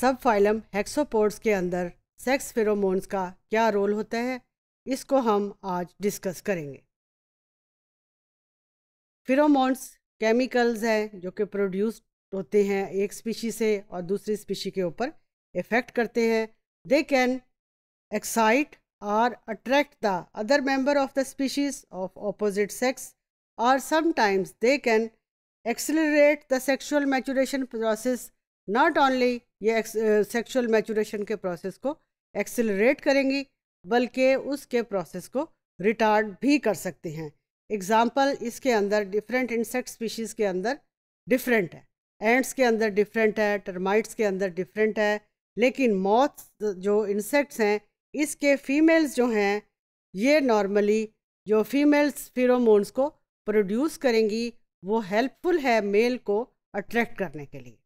सब फाइलम हेक्सोपोड्स के अंदर सेक्स फेरोमोन्स का क्या रोल होता है इसको हम आज डिस्कस करेंगे फिरोमोन्स केमिकल्स हैं जो कि प्रोड्यूस होते हैं एक स्पीशी से और दूसरी स्पीशी के ऊपर इफ़ेक्ट करते हैं they can excite or attract the other member of the species of opposite sex और sometimes they can accelerate the sexual maturation process not only ये सेक्सुअल मैचुरेशन के प्रोसेस को एक्सेलरेट करेंगी बल्कि उसके प्रोसेस को रिटार्ड भी कर सकती हैं एग्ज़ाम्पल इसके अंदर डिफरेंट इंसेक्ट स्पीशीज़ के अंदर डिफरेंट है एंट्स के अंदर डिफरेंट है टर्माइट्स के अंदर डिफरेंट है लेकिन मॉथ्स जो इंसेक्ट्स हैं इसके फीमेल्स जो हैं ये नॉर्मली जो फीमेल्स फिरोमोन्स को प्रोड्यूस करेंगी वो हेल्पफुल है मेल को अट्रैक्ट करने के लिए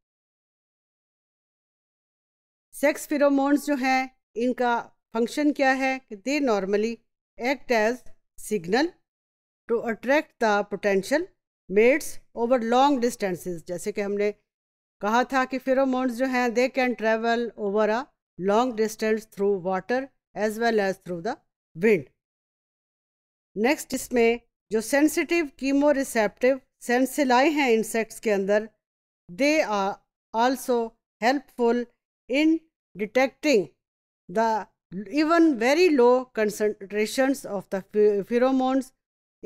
सेक्स फिरोमोन्स जो हैं इनका फंक्शन क्या है कि they normally act as signal to attract the potential mates over long distances जैसे कि हमने कहा था कि फिरोमोन्स जो हैं they can travel over a long distance through water as well as through the wind next इसमें जो सेंसिटिव कीमो रिसेप्टिव सेंसिलाई हैं इंसेक्ट्स के अंदर they are also helpful in detecting the even very low concentrations of the pheromones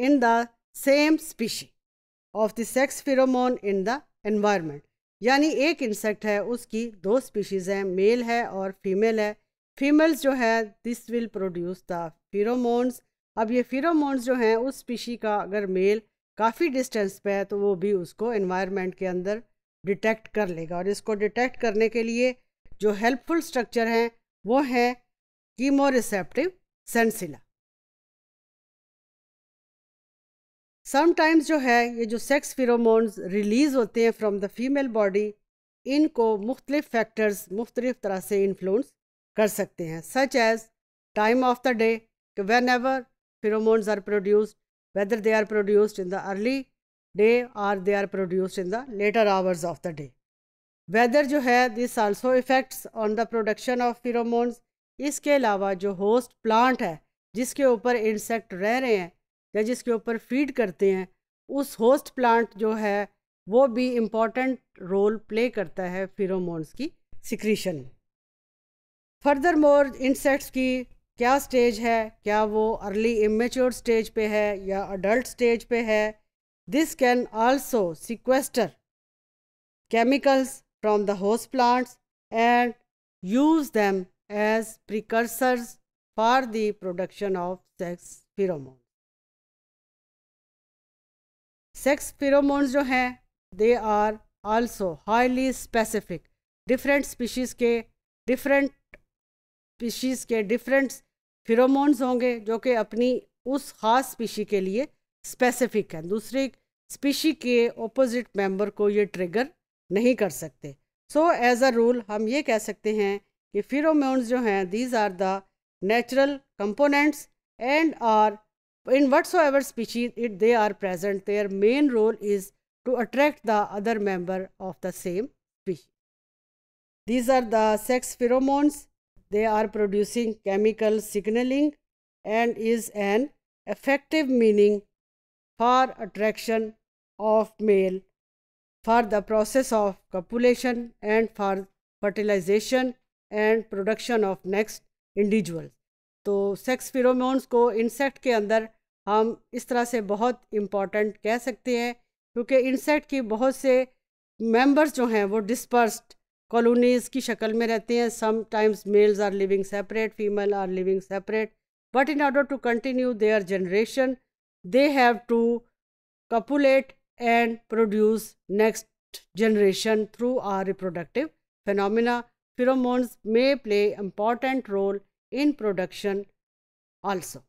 in the same species of the sex pheromone in the environment yani ek insect hai uski do species हैं male hai aur female hai females jo hai this will produce the pheromones ab ye pheromones jo hain us species ka agar male काफ़ी distance पे है तो वो भी उसको environment के अंदर डिटेक्ट कर लेगा और इसको डिटेक्ट करने के लिए जो हेल्पफुल स्ट्रक्चर हैं वो हैं कीमोरिसेप्टिव सेंसिला समटाइम्स जो है ये जो सेक्स फिरोमोन्स रिलीज़ होते हैं फ्रॉम द फीमेल बॉडी इनको मुख्तलिफ फैक्टर्स मुख्तलिफ तरह से इन्फ्लुएंस कर सकते हैं such as time of the day कि whenever pheromones are produced whether they are produced in the early day or they are produced in the later hours of the day whether जो है this also effects on the production of pheromones इसके अलावा जो host plant है जिसके ऊपर insect रह रहे हैं या जिसके ऊपर फीड करते हैं उस होस्ट प्लांट जो है वो भी इम्पॉर्टेंट रोल प्ले करता है फिरोमोन्स की सिक्रीशन में फर्दर मोर इंसेक्ट्स की क्या स्टेज है क्या वो अर्ली इमेच्योर स्टेज पे है या अडल्ट स्टेज पे है this can also sequester chemicals from the host plants and use them as precursors for the production of sex pheromones. Sex pheromones jo hain they are also highly specific. Different species ke different species के different pheromones होंगे जो कि अपनी उस खास species के लिए specific हैं दूसरी स्पीशी के ऑपोजिट मेंबर को ये ट्रिगर नहीं कर सकते सो एज अ रूल हम ये कह सकते हैं कि फिरोमोन्स जो हैं these are the natural components and are in whatsoever species it they are present their main role is to attract the other member of the same species these are the sex pheromones they are producing chemical signalling and is an effective meaning for attraction of male for the process of copulation and for fertilization and production of next individuals. तो sex pheromones को insect के अंदर हम इस तरह से बहुत important कह सकते हैं क्योंकि इंसेक्ट की बहुत से मेंबर्स जो हैं वो डिस्पर्स्ड कॉलोनीज़ की शक्ल में रहते हैं sometimes males are living separate female are living separate but in order to continue their generation they have to copulate and produce next generation through our reproductive phenomena. Pheromones may play important role in production also.